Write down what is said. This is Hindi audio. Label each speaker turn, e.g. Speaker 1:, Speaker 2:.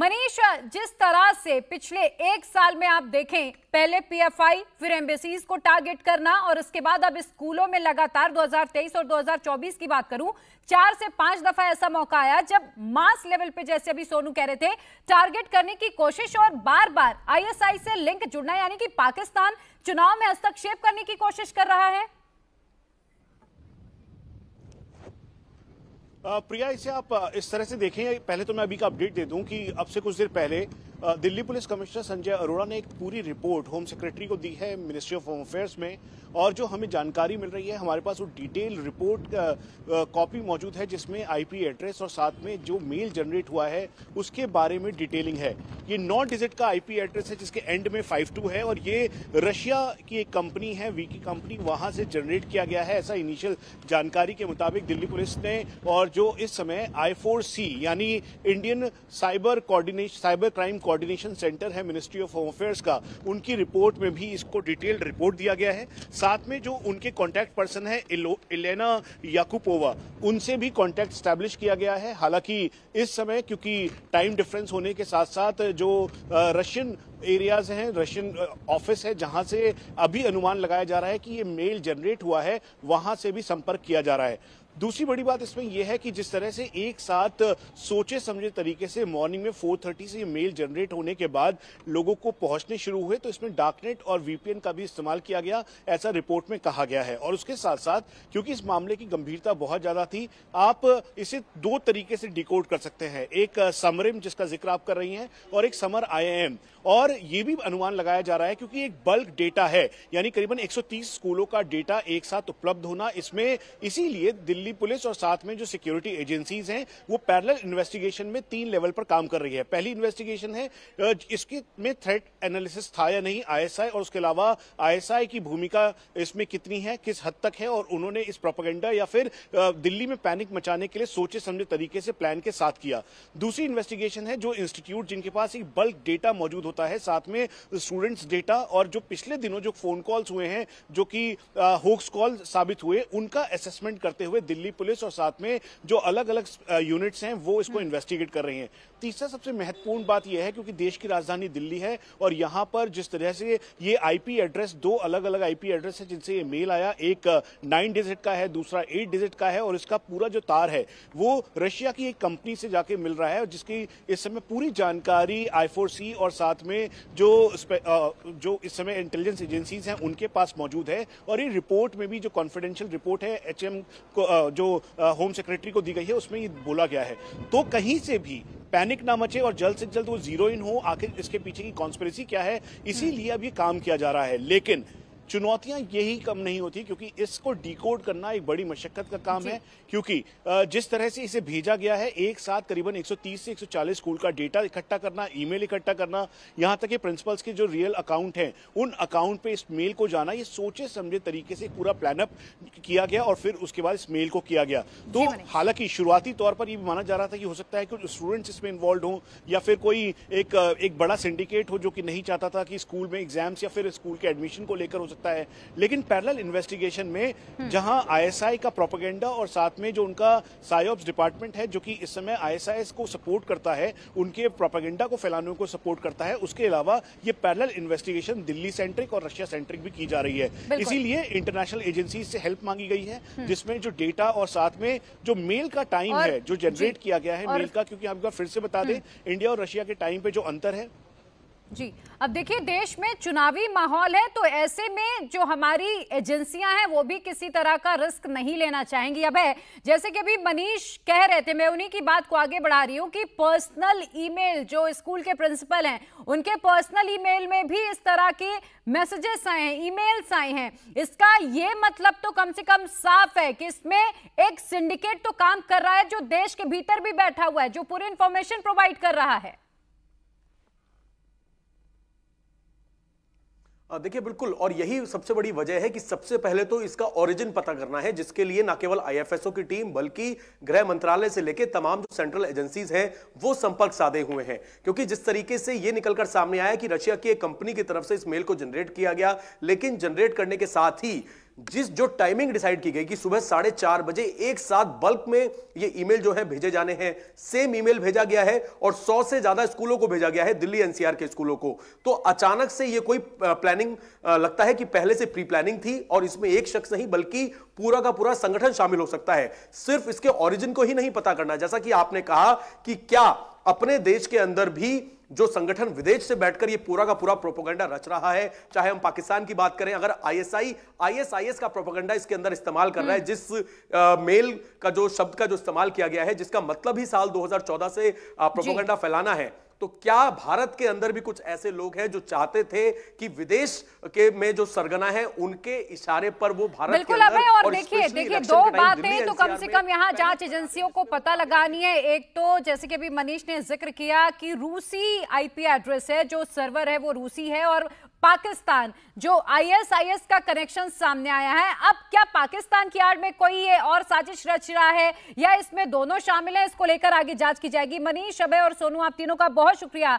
Speaker 1: मनीष जिस तरह से पिछले एक साल में आप देखें पहले पीएफआई फिर एम्बेसीज को टारगेट करना और उसके बाद अब स्कूलों में लगातार 2023 और 2024 की बात करूं चार से पांच दफा ऐसा मौका आया जब मास लेवल पे जैसे अभी सोनू कह रहे थे टारगेट करने की कोशिश और बार बार आईएसआई से लिंक जुड़ना यानी कि पाकिस्तान चुनाव में हस्तक्षेप करने की कोशिश कर रहा है
Speaker 2: प्रिया इसे आप इस तरह से देखें पहले तो मैं अभी का अपडेट दे दूं कि अब से कुछ देर पहले दिल्ली पुलिस कमिश्नर संजय अरोड़ा ने एक पूरी रिपोर्ट होम सेक्रेटरी को दी है मिनिस्ट्री ऑफ होम अफेयर्स में और जो हमें जानकारी मिल रही है हमारे पास वो डिटेल रिपोर्ट कॉपी मौजूद है जिसमें आईपी एड्रेस और साथ में जो मेल जनरेट हुआ है उसके बारे में डिटेलिंग है ये नौ डिजिट का आईपी एड्रेस है जिसके एंड में फाइव टू है और ये रशिया की एक कंपनी है वीकी कंपनी वहां से जनरेट किया गया है ऐसा इनिशियल जानकारी के मुताबिक दिल्ली पुलिस ने और जो इस समय आई फोर सी यानी Indian cyber coordination cyber crime coordination centre है मिनिस्ट्री ऑफ होम अफेयर्स का उनकी रिपोर्ट में भी इसको डिटेल्ड रिपोर्ट दिया गया है साथ में जो उनके कॉन्टैक्ट पर्सन है इलेना याकुपोवा उनसे भी कॉन्टैक्ट स्टैब्लिश किया गया है हालांकि इस समय क्योंकि टाइम डिफरेंस होने के साथ साथ जो रशियन एरियाज हैं रशियन ऑफिस uh, है जहां से अभी अनुमान लगाया जा रहा है कि ये मेल जनरेट हुआ है वहां से भी संपर्क किया जा रहा है दूसरी बड़ी बात इसमें यह है कि जिस तरह से एक साथ uh, सोचे समझे तरीके से मॉर्निंग में 4:30 से ये मेल जनरेट होने के बाद लोगों को पहुंचने शुरू हुए तो इसमें डार्कनेट और वीपीएन का भी इस्तेमाल किया गया ऐसा रिपोर्ट में कहा गया है और उसके साथ साथ क्योंकि इस मामले की गंभीरता बहुत ज्यादा थी आप uh, इसे दो तरीके से डिकोड कर सकते हैं एक समरिम जिसका जिक्र आप कर रही है और एक समर आई और और ये भी अनुमान लगाया जा रहा है क्योंकि एक बल्क डेटा है यानी करीबन 130 स्कूलों का डेटा एक साथ उपलब्ध होना इसमें इसीलिए दिल्ली पुलिस और साथ में जो सिक्योरिटी एजेंसीज हैं वो पैरेलल इन्वेस्टिगेशन में तीन लेवल पर काम कर रही है पहली इन्वेस्टिगेशन है इसके में थ्रेट एनालिसिस था या नहीं आईएसआई और उसके अलावा आईएसआई की भूमिका इसमें कितनी है किस हद तक है और उन्होंने इस प्रोपोगेंडा या फिर दिल्ली में पैनिक मचाने के लिए सोचे समझे तरीके से प्लान के साथ किया दूसरी इन्वेस्टिगेशन है जो इंस्टीट्यूट जिनके पास एक बल्क डेटा मौजूद होता है है साथ में स्टूडेंट्स डेटा और जो पिछले दिनों जो फोन कॉल्स हुए हैं जो कि होक्स कॉल साबित हुए उनका असेसमेंट करते हुए दिल्ली पुलिस और साथ में जो अलग अलग यूनिट्स हैं वो इसको इन्वेस्टिगेट हम्म। कर रही हैं तीसरा सबसे महत्वपूर्ण बात यह है क्योंकि देश की राजधानी दिल्ली है और यहां पर जिस तरह से ये आईपी एड्रेस दो अलग अलग आईपी एड्रेस है जिनसे ये मेल आया एक नाइन डिजिट का है दूसरा एट डिजिट का है और इसका पूरा जो तार है वो रशिया की एक कंपनी से जाके मिल रहा है और जिसकी इस समय पूरी जानकारी आई और साथ में जो uh, जो इस समय इंटेलिजेंस एजेंसीज हैं उनके पास मौजूद है और ये रिपोर्ट में भी जो कॉन्फिडेंशियल रिपोर्ट है एच को uh, जो होम uh, सेक्रेटरी को दी गई है उसमें ये बोला गया है तो कहीं से भी पैनिक ना मचे और जल्द से जल्द वो जीरो इन हो आखिर इसके पीछे की कॉन्स्परेसी क्या है इसीलिए अब ये काम किया जा रहा है लेकिन चुनौतियां यही कम नहीं होती क्योंकि इसको डिकोड करना एक बड़ी मशक्कत का काम है क्योंकि जिस तरह से इसे भेजा गया है एक साथ करीबन 130 से 140 स्कूल का डेटा इकट्ठा करना ईमेल इकट्ठा करना यहां तक कि प्रिंसिपल्स के जो रियल अकाउंट हैं उन अकाउंट पे इस मेल को जाना ये सोचे समझे तरीके से पूरा प्लानअप किया गया और फिर उसके बाद इस मेल को किया गया तो हालांकि शुरुआती तौर पर यह माना जा रहा था कि हो सकता है कि स्टूडेंट्स इसमें इन्वॉल्व हों या फिर कोई एक बड़ा सिंडिकेट हो जो कि नहीं चाहता था कि स्कूल में एग्जाम्स या फिर स्कूल के एडमिशन को लेकर हो सकता है लेकिन पैरल इन्वेस्टिगेशन में जहां आईएसआई का प्रोपोगेंडा और साथ में जो उनका सायोप्स डिपार्टमेंट है जो कि इस समय आईएसआई को सपोर्ट करता है उनके प्रोपोगेंडा को फैलाने को सपोर्ट करता है उसके अलावा ये पैरल इन्वेस्टिगेशन दिल्ली सेंट्रिक और रशिया सेंट्रिक भी की जा रही है इसीलिए इंटरनेशनल एजेंसी से हेल्प मांगी गई है हम्म। जिसमें जो डेटा और साथ में जो मेल का टाइम है जो जनरेट किया गया है मेल का क्योंकि आपको फिर से बता हम्म। दें इंडिया और रशिया के टाइम पे जो अंतर है
Speaker 1: जी अब देखिए देश में चुनावी माहौल है तो ऐसे में जो हमारी एजेंसियां हैं वो भी किसी तरह का रिस्क नहीं लेना चाहेंगी अब है जैसे कि अभी मनीष कह रहे थे मैं उन्हीं की बात को आगे बढ़ा रही हूँ कि पर्सनल ईमेल जो स्कूल के प्रिंसिपल हैं उनके पर्सनल ईमेल में भी इस तरह के मैसेजेस आए हैं ई आए हैं इसका ये मतलब तो कम से कम साफ है कि इसमें एक सिंडिकेट तो काम कर रहा है जो देश के भीतर भी बैठा हुआ है जो पूरी इंफॉर्मेशन प्रोवाइड कर रहा है
Speaker 3: देखिए बिल्कुल और यही सबसे बड़ी वजह है कि सबसे पहले तो इसका ओरिजिन पता करना है जिसके लिए ना केवल आईएफएसओ की टीम बल्कि गृह मंत्रालय से लेकर तमाम जो सेंट्रल एजेंसीज हैं वो संपर्क साधे हुए हैं क्योंकि जिस तरीके से ये निकलकर सामने आया कि रशिया की एक कंपनी की तरफ से इस मेल को जनरेट किया गया लेकिन जनरेट करने के साथ ही जिस जो टाइमिंग डिसाइड की गई कि सुबह साढ़े चार बजे एक साथ बल्क में ये ईमेल जो है भेजे जाने हैं सेम ईमेल भेजा गया है और सौ से ज्यादा स्कूलों को भेजा गया है दिल्ली एनसीआर के स्कूलों को तो अचानक से ये कोई प्लानिंग लगता है कि पहले से प्री प्लानिंग थी और इसमें एक शख्स नहीं बल्कि पूरा का पूरा संगठन शामिल हो सकता है सिर्फ इसके ऑरिजिन को ही नहीं पता करना जैसा कि आपने कहा कि क्या अपने देश के अंदर भी जो संगठन विदेश से बैठकर ये पूरा का पूरा प्रोपोगंडा रच रहा है चाहे हम पाकिस्तान की बात करें अगर आईएसआई आईएसआईएस का प्रोपोगंडा इसके अंदर इस्तेमाल कर रहा है हम्म। जिस आ, मेल का जो शब्द का जो इस्तेमाल किया गया है जिसका मतलब ही साल 2014 से प्रोपोगंडा फैलाना है तो क्या भारत के अंदर भी कुछ ऐसे लोग हैं जो चाहते थे कि विदेश के में जो सरगना है उनके इशारे पर वो भारत बिल्कुल अब और देखिए देखिए दो बातें तो कम से कम
Speaker 1: यहाँ जांच एजेंसियों को तो पता लगानी है एक तो जैसे कि अभी मनीष ने जिक्र किया कि रूसी आईपी एड्रेस है जो सर्वर है वो रूसी है और पाकिस्तान जो आईएसआईएस का कनेक्शन सामने आया है अब क्या पाकिस्तान की आड़ में कोई ये और साजिश रच रहा है या इसमें दोनों शामिल है इसको लेकर आगे जांच की जाएगी मनीष अभय और सोनू आप तीनों का बहुत शुक्रिया